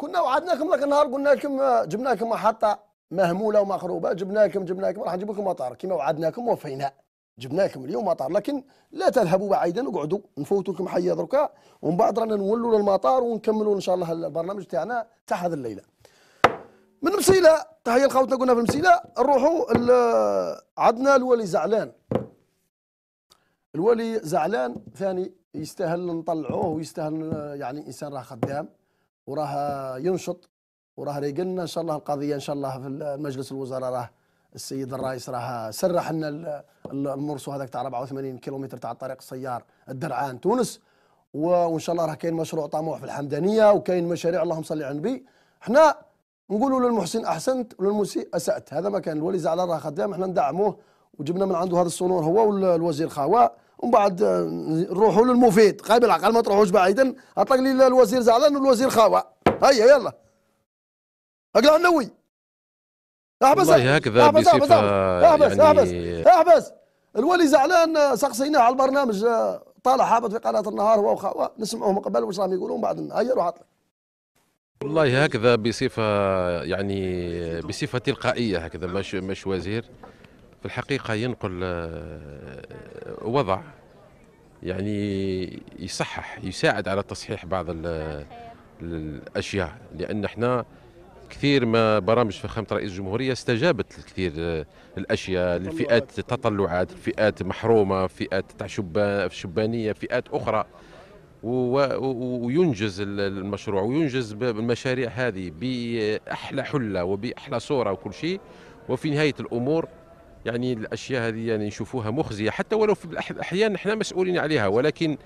كنا وعدناكم لك النهار قلنا لكم آه، جبنا لكم محطه مهموله ومخروبه جبنا لكم جبنا لكم راح نجيب لكم مطار كما وعدناكم وفينا جبنا لكم اليوم مطار لكن لا تذهبوا بعيدا اقعدوا نفوتوا لكم حيه دركا ومن بعد رانا نولوا للمطار ونكملوا ان شاء الله البرنامج تاعنا تاع هذه الليله من مسيله تحيه لخوتنا قلنا في مسيله نروحوا عندنا الولي زعلان الولي زعلان ثاني يستاهل نطلعوه ويستاهل آه، يعني انسان راه خدام وراه ينشط وراه ريقلنا ان شاء الله القضيه ان شاء الله في مجلس الوزراء راه السيد الرئيس راه سرح لنا المرسو هذاك تاع 84 كيلومتر تاع الطريق السيار الدرعان تونس وان شاء الله راه كاين مشروع طموح في الحمدانيه وكاين مشاريع اللهم صل على النبي احنا نقولوا للمحسن احسنت وللمسيء اسات هذا ما كان الولي زعلان راه خدام احنا ندعموه وجبنا من عنده هذا السنور هو والوزير خاوه ومن بعد آه، نروحوا للمفيد قابل العقل ما تروحوش بعيدا اطلق لي الوزير زعلان والوزير خاوع هيا يلا اقلع النووي احبس هكذا احبس احبس احبس احبس احبس الولي زعلان آه، سقسيناه على البرنامج آه، طالع حابط في قناه النهار هو وخاوة نسمعوه من قبل واش راهم يقولون بعد نهير وعطل والله هكذا بصفه يعني بصفه تلقائيه هكذا مش مش وزير في الحقيقه ينقل وضع يعني يصحح يساعد على تصحيح بعض الاشياء لان احنا كثير ما برامج فخامه رئيس الجمهوريه استجابت لكثير آه، الاشياء لفئات تطلعات فئات محرومه فئات تاع شبانيه فئات اخرى وينجز المشروع وينجز المشاريع هذه باحلى حله وباحلى صوره وكل شيء وفي نهايه الامور يعني الاشياء هذه يعني نشوفوها مخزيه حتى ولو في الاحيان احنا مسؤولين عليها ولكن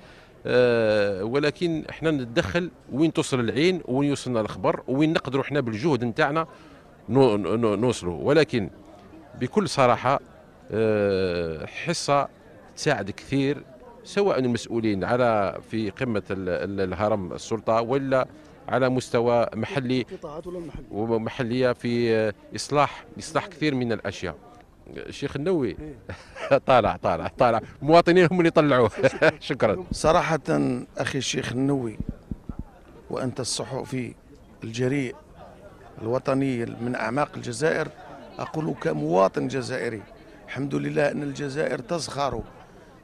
آه ولكن احنا نتدخل وين توصل العين وين يوصلنا الخبر وين نقدروا احنا بالجهد نتاعنا نوصلوا ولكن بكل صراحه آه حصه تساعد كثير سواء المسؤولين على في قمه الهرم السلطه ولا على مستوى محلي ومحليه في اصلاح اصلاح كثير من الاشياء الشيخ النووي إيه. طالع طالع طالع مواطنين هم اللي طلعوه شكرا صراحة أخي الشيخ النووي وأنت الصحفي الجريء الوطني من أعماق الجزائر أقول كمواطن جزائري الحمد لله أن الجزائر تزخر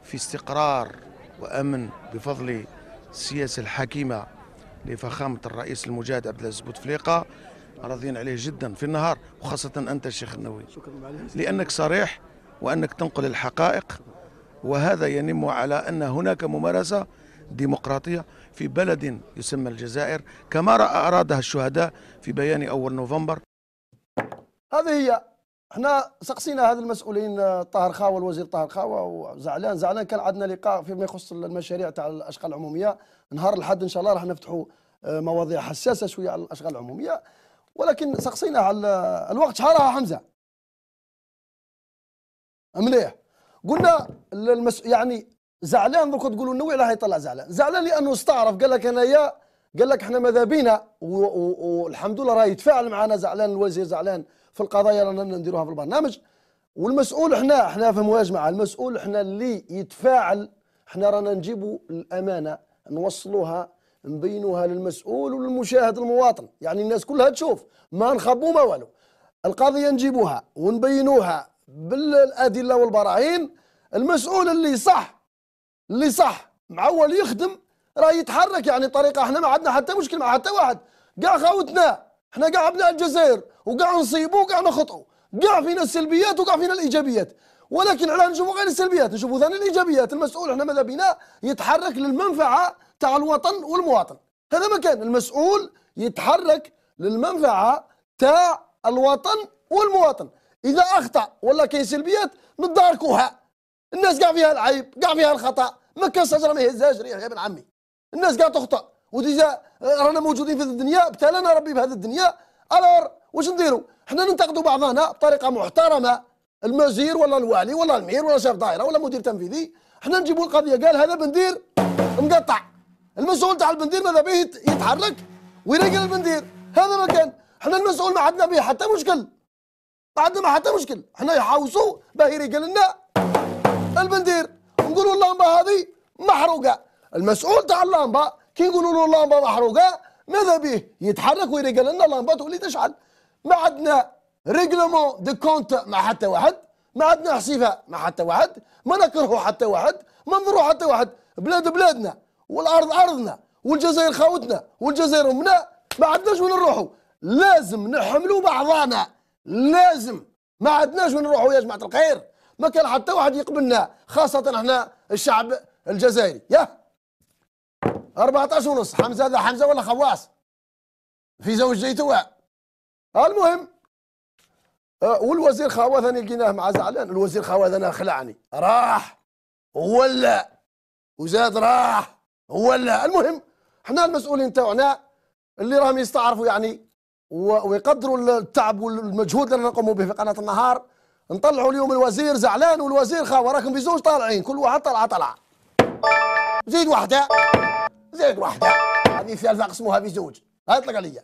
في استقرار وأمن بفضل السياسة الحكيمة لفخامة الرئيس المجاد عبد العزيز بوتفليقة راضيين عليه جدا في النهار وخاصة أنت الشيخ النووي لأنك صريح وأنك تنقل الحقائق وهذا ينم على أن هناك ممارسة ديمقراطية في بلد يسمى الجزائر كما رأى أرادها الشهداء في بيان أول نوفمبر هذه هي احنا سقسينا هذا المسؤولين آه، طاهر خاوه الوزير طاهر خاوه وزعلان زعلان كان عندنا لقاء فيما يخص المشاريع تاع الاشغال العموميه نهار الحد ان شاء الله راح نفتحوا آه، مواضيع حساسه شويه على الاشغال العموميه ولكن سقسينا على الوقت راه حمزه مليح قلنا للمس... يعني زعلان دوك تقولوا النووي راه يطلع زعلان زعلان لانه استعرف قال لك انايا قال لك احنا ماذا بينا والحمد لله راه يتفاعل معنا زعلان الوزير زعلان في القضايا رانا نديروها في البرنامج والمسؤول احنا احنا في مواجهة مع المسؤول احنا اللي يتفاعل احنا رانا نجيبوا الامانه نوصلوها نبينوها للمسؤول وللمشاهد المواطن يعني الناس كلها تشوف ما نخبو ما والو القضية نجيبوها ونبينوها بالأدلة والبراهين المسؤول اللي صح اللي صح معول يخدم راه يتحرك يعني طريقة احنا ما عندنا حتى مشكل مع حتى واحد كاع خاوتنا احنا كاع ابناء الجزائر وكاع نصيبوا وكاع نخطئوا كاع فينا السلبيات وكاع فينا الايجابيات ولكن علاه نشوفوا غير السلبيات نشوفوا ثاني الايجابيات المسؤول احنا ماذا بنا يتحرك للمنفعه تاع الوطن والمواطن هذا ما كان المسؤول يتحرك للمنفعه تاع الوطن والمواطن اذا اخطا ولا كاين سلبيات نداركوها الناس كاع فيها العيب كاع فيها الخطا ما كانش شجره ما يهزهاش ريح يا ابن عمي الناس كاع تخطأ وديجا رانا موجودين في الدنيا ابتلانا ربي بهذه الدنيا الور واش نديروا حنا ننتقدوا بعضنا بطريقه محترمه المزير ولا الوالي ولا المير ولا شاف دائره ولا مدير تنفيذي احنا نجيبوا القضيه قال هذا بندير مقطع المسؤول تاع البندير ماذا به يتحرك ويرجل البندير هذا ما كان احنا المسؤول ما عندنا به حتى مشكل ما عندنا حتى مشكل احنا يحاوسوا باه يرجل لنا البندير نقولوا اللمبه هذه محروقه المسؤول تاع اللمبه كي نقولوا له اللمبه محروقه ماذا به يتحرك ويرجل لنا اللمبه تولي تشعل ما عندنا ريغلومون دو كونت مع حتى واحد ما عندنا حسيفه مع حتى واحد ما نكرهوا حتى واحد ما نضرو حتى واحد بلاد بلادنا والارض ارضنا والجزائر خاوتنا والجزائر امنا ما عندناش وين نروحوا لازم نحملوا بعضانا لازم ما عندناش وين نروحوا يا جماعه الخير ما كان حتى واحد يقبلنا خاصه احنا الشعب الجزائري يا 14 ونص حمزه هذا حمزه ولا خواص في زوج جيتوا المهم أه، والوزير خواذني لقيناه مع زعلان الوزير انا خلعني راح ولا وزاد راح ولا المهم احنا المسؤولين تاعنا اللي راهم يستعرفوا يعني ويقدروا التعب والمجهود اللي نقوموا به في قناه النهار نطلعوا اليوم الوزير زعلان والوزير خا راكم في زوج طالعين كل واحد طلع طلع زيد واحده زيد واحده هذه اسمها في بزوج هاي طلق عليا